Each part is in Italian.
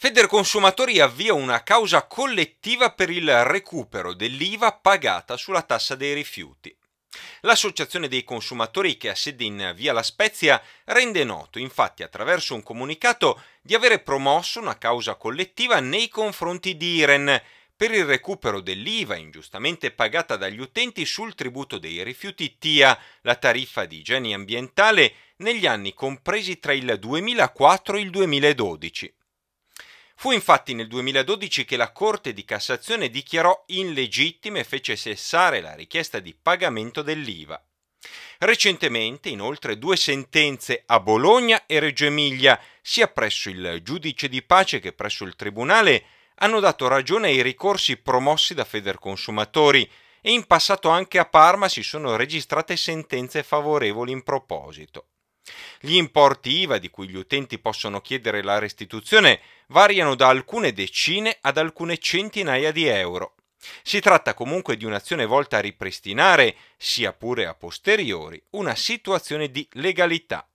Federconsumatori avvia una causa collettiva per il recupero dell'IVA pagata sulla tassa dei rifiuti. L'Associazione dei consumatori che ha sede in Via La Spezia rende noto, infatti, attraverso un comunicato di avere promosso una causa collettiva nei confronti di Iren per il recupero dell'IVA ingiustamente pagata dagli utenti sul tributo dei rifiuti TIA, la tariffa di igiene ambientale, negli anni compresi tra il 2004 e il 2012. Fu infatti nel 2012 che la Corte di Cassazione dichiarò illegittima e fece cessare la richiesta di pagamento dell'IVA. Recentemente, inoltre, due sentenze a Bologna e Reggio Emilia, sia presso il giudice di pace che presso il tribunale, hanno dato ragione ai ricorsi promossi da Federconsumatori e in passato anche a Parma si sono registrate sentenze favorevoli in proposito. Gli importi IVA di cui gli utenti possono chiedere la restituzione variano da alcune decine ad alcune centinaia di euro. Si tratta comunque di un'azione volta a ripristinare, sia pure a posteriori, una situazione di legalità.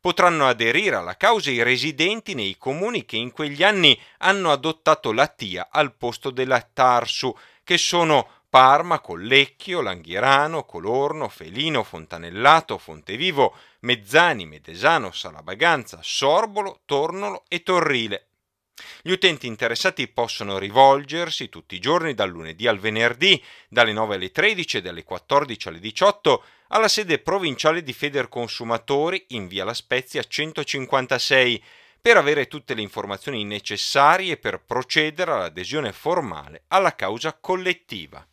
Potranno aderire alla causa i residenti nei comuni che in quegli anni hanno adottato la TIA al posto della TARSU, che sono Parma, Collecchio, Langhirano, Colorno, Felino, Fontanellato, Fontevivo, Mezzani, Medesano, Salabaganza, Sorbolo, Tornolo e Torrile. Gli utenti interessati possono rivolgersi tutti i giorni dal lunedì al venerdì, dalle 9 alle 13 e dalle 14 alle 18 alla sede provinciale di Federconsumatori in via La Spezia 156 per avere tutte le informazioni necessarie per procedere all'adesione formale alla causa collettiva.